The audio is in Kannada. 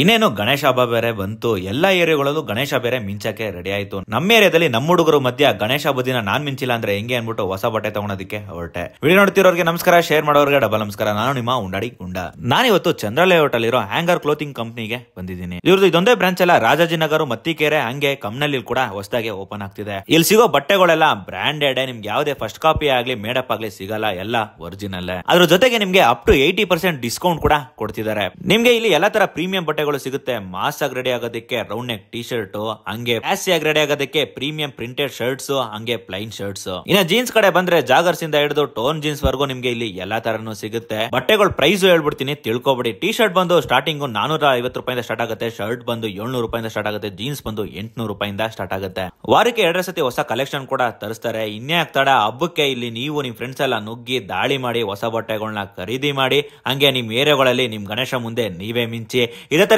ಇನ್ನೇನು ಗಣೇಶ ಹಬ್ಬ ಬೇರೆ ಬಂತು ಎಲ್ಲ ಏರಿಯಾಗಳಲ್ಲೂ ಗಣೇಶ ಬೇರೆ ಮಿಂಚಕ್ಕೆ ರೆಡಿ ಆಯಿತು ನಮ್ಮ ಏರಿಯಾದಲ್ಲಿ ನಮ್ಮ ಹುಡುಗರು ಮಧ್ಯ ಗಣೇಶ ದಿನ ನಾನ್ ಮಿಂಚಿಲ್ಲ ಅಂದ್ರೆ ಹೆಂಗೆ ಅನ್ಬಿಟ್ಟು ಹೊಸ ಬಟ್ಟೆ ತಗೊಳೋದಕ್ಕೆ ಹೊರಟೆ ವಿಡಿಯೋ ನೋಡ್ತಿರೋರಿಗೆ ನಮಸ್ಕಾರ ಶೇರ್ ಮಾಡೋರಿಗೆ ಡಬಲ್ ನಮಸ್ಕಾರ ನಾನು ನಿಮ್ಮ ಉಂಡಾಡಿ ಗುಂಡ ನಾನಿವತ್ತು ಚಂದ್ರಲೇ ಹೋಟೆಲ್ ಇರೋ ಹ್ಯಾಂಗರ್ ಕ್ಲೋತಿಂಗ್ ಕಂಪ್ನಿಗೆ ಬಂದಿದ್ದೀನಿ ಇವ್ರದ್ದು ಇದೊಂದೇ ಬ್ರಾಂಚ್ ಅಲ್ಲ ರಾಜಾಜಿನಗರ್ ಮತ್ತಿಕೆರೆ ಹಂಗೆ ಕಮ್ನಲ್ಲಿ ಕೂಡ ಹೊಸದಾಗಿ ಓಪನ್ ಆಗ್ತಿದೆ ಇಲ್ಲಿ ಸಿಗೋ ಬಟ್ಟೆಗಳೆಲ್ಲ ಬ್ರಾಂಡೆಡ್ ನಿಮ್ಗೆ ಯಾವುದೇ ಫಸ್ಟ್ ಕಾಪಿ ಆಗ್ಲಿ ಮೇಡಪ್ ಆಗ್ಲಿ ಸಿಗಲ್ಲ ಎಲ್ಲ ಒರಿಜಿನಲ್ ಅದ್ರ ಜೊತೆಗೆ ನಿಮ್ಗೆ up to eighty percent discount ಕೂಡ ಕೊಡ್ತಿದ್ದಾರೆ ನಿಮ್ಗೆ ಇಲ್ಲಿ ಎಲ್ಲಾ ತರ ಪ್ರೀಮಿಯಂ ಬಟ್ಟೆ ಬಟ್ಟೆಗಳು ಸಿಗುತ್ತೆ ಮಾಸ್ ಆಗಿ ರೆಡಿ ಆಗೋದಕ್ಕೆ ರೌಂಡ್ ನೆಕ್ ಟಿ ಶರ್ಟ್ ಹಂಗೆ ಫ್ಯಾಸಿ ಆಗಿ ರೆಡಿ ಆಗೋದಕ್ಕೆ ಪ್ರೀಮಿಯಂ ಪ್ರಿಂಟೆಡ್ ಶರ್ಟ್ಸ್ ಹಂಗೆ ಪ್ಲೈನ್ ಶರ್ಟ್ಸ್ ಇನ್ನ ಜೀನ್ಸ್ ಕಡೆ ಬಂದ್ರೆ ಜಾಗರ್ಸ್ ಇಂದ ಹಿಡಿದು ಟೋನ್ ಜೀನ್ಸ್ ವರ್ಗೂ ನಿಮ್ಗೆ ಇಲ್ಲಿ ಎಲ್ಲಾ ತರನು ಸಿಗುತ್ತೆ ಬಟ್ಟೆಗಳು ಪ್ರೈಸ್ ಹೇಳ್ಬಿಡ್ತೀನಿ ತಿಳ್ಕೊಬಿಡಿ ಟಿ ಶರ್ಟ್ ಬಂದು ಸ್ಟಾರ್ಟಿಂಗ್ ನಾನೂರ ಐವತ್ತು ರೂಪಾಯಿಂದ ಸ್ಟಾರ್ಟ್ ಆಗುತ್ತೆ ಶರ್ಟ್ ಬಂದು ಏಳ್ನೂರು ರೂಪಾಯಿಂದ ಸ್ಟಾರ್ಟ್ ಆಗುತ್ತೆ ಜೀನ್ಸ್ ಬಂದು ಎಂಟ್ನೂರು ರೂಪಾಯಿಂದ ಸ್ಟಾರ್ಟ್ ಆಗುತ್ತೆ ವಾರಕ್ಕೆ ಎರಡರ ಸತಿ ಹೊಸ ಕಲೆಕ್ಷನ್ ಕೂಡ ತರಿಸ್ತಾರೆ ಇನ್ನೇ ಆಗ್ತಾಡ ಹಬ್ಬಕ್ಕೆ ಇಲ್ಲಿ ನೀವು ನಿಮ್ ಫ್ರೆಂಡ್ಸ್ ಎಲ್ಲ ನುಗ್ಗಿ ದಾಳಿ ಮಾಡಿ ಹೊಸ ಬಟ್ಟೆಗಳನ್ನ ಖರೀದಿ ಮಾಡಿ ಹಂಗೆ ನಿಮ್ ಏರಿಯಾಗಳಲ್ಲಿ ನಿಮ್ ಗಣೇಶ ಮುಂದೆ ನೀವೇ ಮಿಂಚಿ ಇದೇ